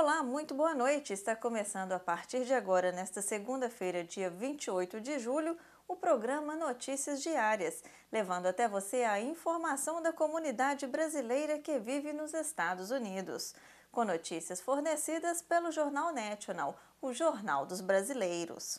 Olá, muito boa noite! Está começando a partir de agora, nesta segunda-feira, dia 28 de julho, o programa Notícias Diárias, levando até você a informação da comunidade brasileira que vive nos Estados Unidos. Com notícias fornecidas pelo Jornal National, o Jornal dos Brasileiros.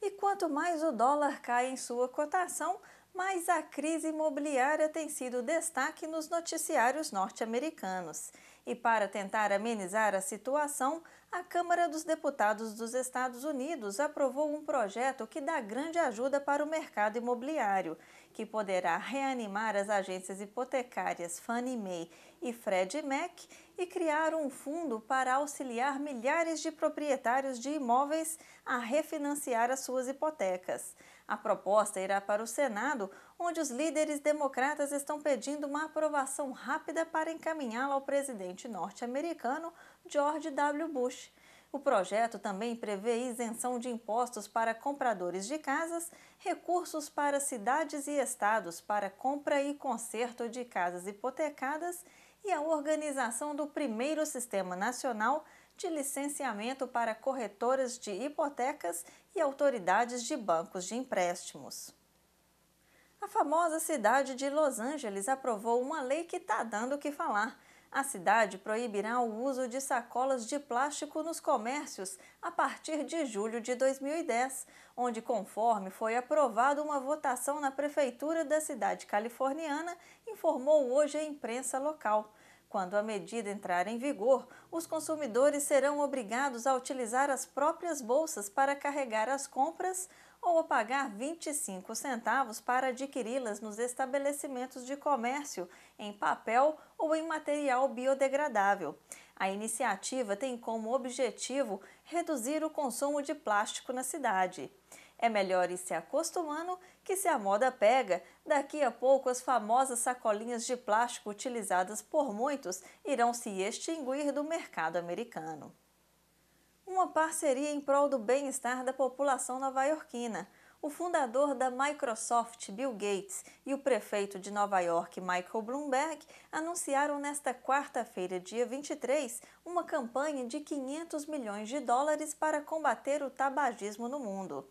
E quanto mais o dólar cai em sua cotação, mas a crise imobiliária tem sido destaque nos noticiários norte-americanos. E para tentar amenizar a situação, a Câmara dos Deputados dos Estados Unidos aprovou um projeto que dá grande ajuda para o mercado imobiliário, que poderá reanimar as agências hipotecárias Fannie Mae e Freddie Mac e criar um fundo para auxiliar milhares de proprietários de imóveis a refinanciar as suas hipotecas. A proposta irá para o Senado, onde os líderes democratas estão pedindo uma aprovação rápida para encaminhá-la ao presidente norte-americano George W. Bush. O projeto também prevê isenção de impostos para compradores de casas, recursos para cidades e estados para compra e conserto de casas hipotecadas e a organização do primeiro Sistema Nacional de Licenciamento para Corretoras de Hipotecas e Autoridades de Bancos de Empréstimos. A famosa cidade de Los Angeles aprovou uma lei que está dando o que falar. A cidade proibirá o uso de sacolas de plástico nos comércios a partir de julho de 2010, onde, conforme foi aprovada uma votação na prefeitura da cidade californiana informou hoje a imprensa local. Quando a medida entrar em vigor, os consumidores serão obrigados a utilizar as próprias bolsas para carregar as compras ou a pagar 25 centavos para adquiri-las nos estabelecimentos de comércio em papel ou em material biodegradável. A iniciativa tem como objetivo reduzir o consumo de plástico na cidade. É melhor ir se acostumando que se a moda pega, daqui a pouco as famosas sacolinhas de plástico utilizadas por muitos irão se extinguir do mercado americano. Uma parceria em prol do bem-estar da população nova-iorquina. O fundador da Microsoft, Bill Gates, e o prefeito de Nova York, Michael Bloomberg, anunciaram nesta quarta-feira, dia 23, uma campanha de 500 milhões de dólares para combater o tabagismo no mundo.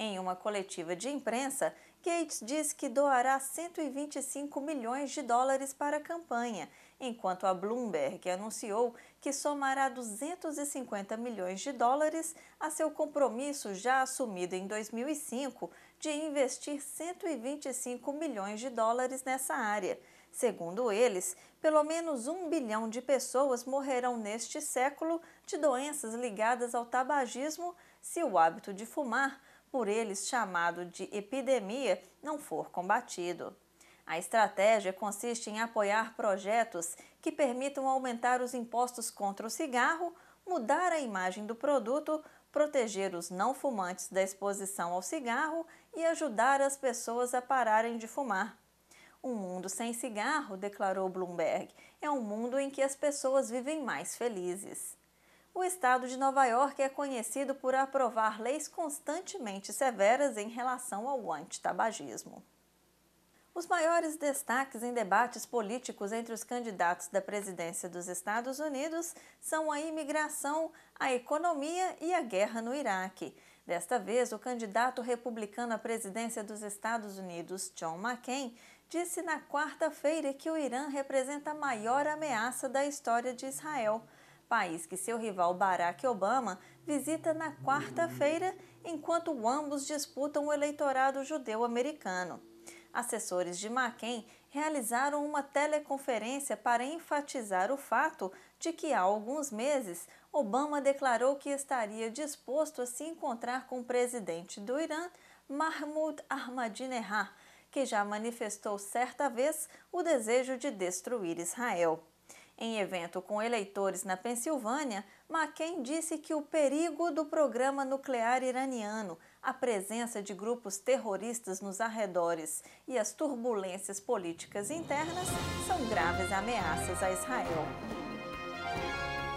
Em uma coletiva de imprensa, Gates diz que doará 125 milhões de dólares para a campanha, enquanto a Bloomberg anunciou que somará 250 milhões de dólares a seu compromisso já assumido em 2005 de investir 125 milhões de dólares nessa área. Segundo eles, pelo menos um bilhão de pessoas morrerão neste século de doenças ligadas ao tabagismo se o hábito de fumar por eles chamado de epidemia, não for combatido. A estratégia consiste em apoiar projetos que permitam aumentar os impostos contra o cigarro, mudar a imagem do produto, proteger os não fumantes da exposição ao cigarro e ajudar as pessoas a pararem de fumar. Um mundo sem cigarro, declarou Bloomberg, é um mundo em que as pessoas vivem mais felizes. O estado de Nova York é conhecido por aprovar leis constantemente severas em relação ao antitabagismo. Os maiores destaques em debates políticos entre os candidatos da presidência dos Estados Unidos são a imigração, a economia e a guerra no Iraque. Desta vez, o candidato republicano à presidência dos Estados Unidos, John McCain, disse na quarta-feira que o Irã representa a maior ameaça da história de Israel país que seu rival Barack Obama visita na quarta-feira, enquanto ambos disputam o eleitorado judeu-americano. Assessores de McCain realizaram uma teleconferência para enfatizar o fato de que há alguns meses Obama declarou que estaria disposto a se encontrar com o presidente do Irã, Mahmoud Ahmadinejad, que já manifestou certa vez o desejo de destruir Israel. Em evento com eleitores na Pensilvânia, McCain disse que o perigo do programa nuclear iraniano, a presença de grupos terroristas nos arredores e as turbulências políticas internas são graves ameaças a Israel.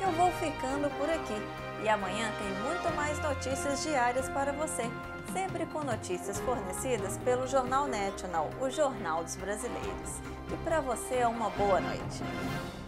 Eu vou ficando por aqui e amanhã tem muito mais notícias diárias para você, sempre com notícias fornecidas pelo Jornal National, o jornal dos brasileiros. E para você é uma boa noite.